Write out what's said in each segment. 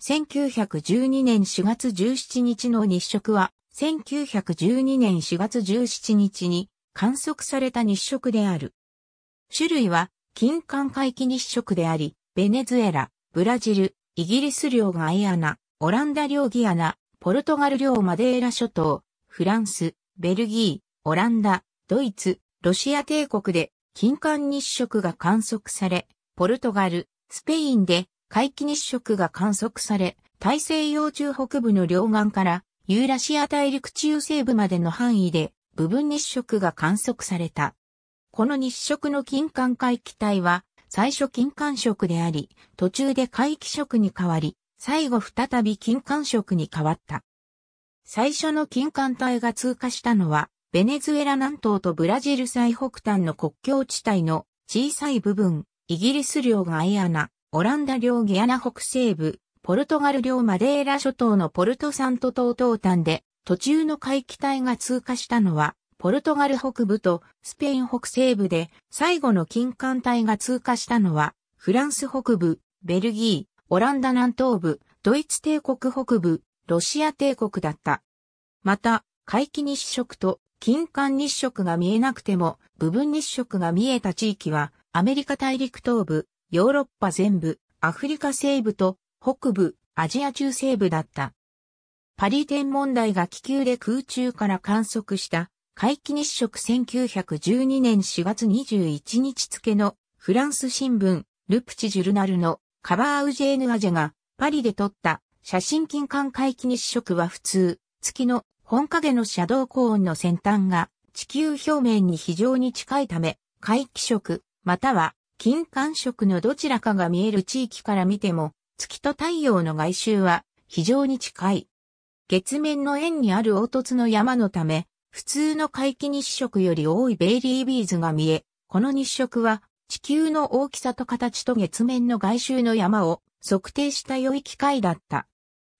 1912年4月17日の日食は、1912年4月17日に観測された日食である。種類は、金環回帰日食であり、ベネズエラ、ブラジル、イギリス領ガイアナ、オランダ領ギアナ、ポルトガル領マデーラ諸島、フランス、ベルギー、オランダ、ドイツ、ロシア帝国で金環日食が観測され、ポルトガル、スペインで皆既日食が観測され、大西洋中北部の両岸からユーラシア大陸中西部までの範囲で部分日食が観測された。この日食の金環回帰帯は最初金環食であり、途中で回帰食に変わり、最後再び金環食に変わった。最初の金環帯が通過したのは、ベネズエラ南東とブラジル最北端の国境地帯の小さい部分、イギリス領ガイアナ、オランダ領ギアナ北西部、ポルトガル領マデーラ諸島のポルトサント島東端で、途中の海域帯が通過したのは、ポルトガル北部とスペイン北西部で、最後の金環帯が通過したのは、フランス北部、ベルギー、オランダ南東部、ドイツ帝国北部、ロシア帝国だった。また、海域日食と金環日食が見えなくても、部分日食が見えた地域は、アメリカ大陸東部、ヨーロッパ全部、アフリカ西部と北部、アジア中西部だった。パリ天文台が気球で空中から観測した回帰日食1912年4月21日付のフランス新聞ルプチジュルナルのカバーウジェーヌアジェがパリで撮った写真金管回帰日食は普通月の本影のシャドウコーンの先端が地球表面に非常に近いため回帰食または金環食のどちらかが見える地域から見ても、月と太陽の外周は非常に近い。月面の円にある凹凸の山のため、普通の回帰日食より多いベイリービーズが見え、この日食は地球の大きさと形と月面の外周の山を測定した良い機会だった。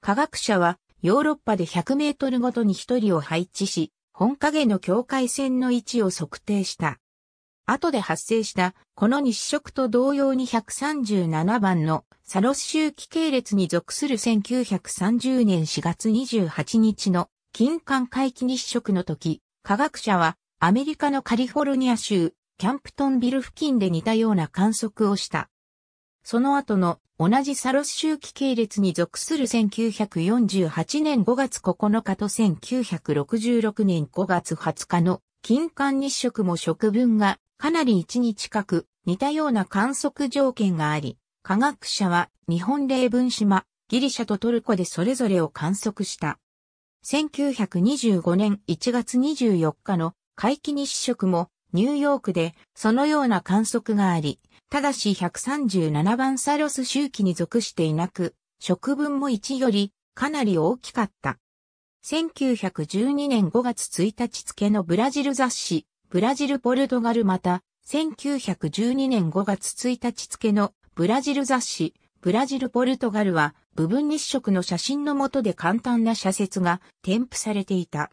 科学者はヨーロッパで100メートルごとに1人を配置し、本影の境界線の位置を測定した。後で発生した、この日食と同様に137番のサロス周期系列に属する1930年4月28日の金環回帰日食の時、科学者はアメリカのカリフォルニア州キャンプトンビル付近で似たような観測をした。その後の同じサロス周期系列に属する1948年5月9日と1966年5月20日の金環日食も食分がかなり1に近く似たような観測条件があり、科学者は日本例文島、ギリシャとトルコでそれぞれを観測した。1925年1月24日の回帰日食もニューヨークでそのような観測があり、ただし137番サロス周期に属していなく、食分も1よりかなり大きかった。1912年5月1日付のブラジル雑誌、ブラジルポルトガルまた、1912年5月1日付のブラジル雑誌、ブラジルポルトガルは部分日食の写真のもとで簡単な社説が添付されていた。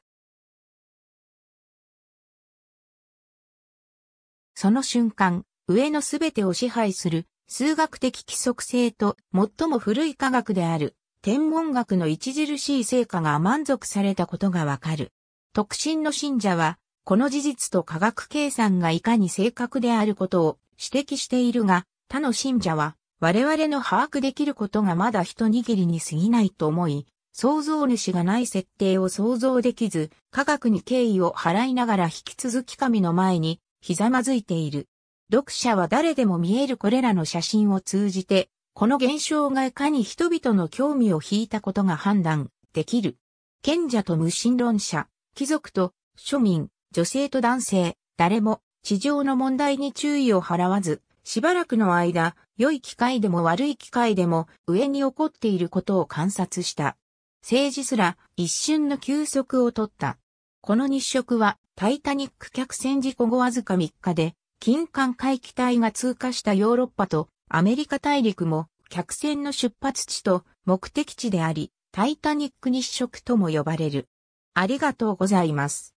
その瞬間、上のすべてを支配する数学的規則性と最も古い科学である天文学の著しい成果が満足されたことがわかる。特進の信者は、この事実と科学計算がいかに正確であることを指摘しているが、他の信者は、我々の把握できることがまだ一握りに過ぎないと思い、想像主がない設定を想像できず、科学に敬意を払いながら引き続き神の前にひざまずいている。読者は誰でも見えるこれらの写真を通じて、この現象がいかに人々の興味を引いたことが判断できる。賢者と無神論者、貴族と庶民、女性と男性、誰も地上の問題に注意を払わず、しばらくの間、良い機会でも悪い機会でも上に起こっていることを観察した。政治すら一瞬の休息を取った。この日食はタイタニック客船事故後わずか3日で、金管回帰隊が通過したヨーロッパとアメリカ大陸も客船の出発地と目的地であり、タイタニック日食とも呼ばれる。ありがとうございます。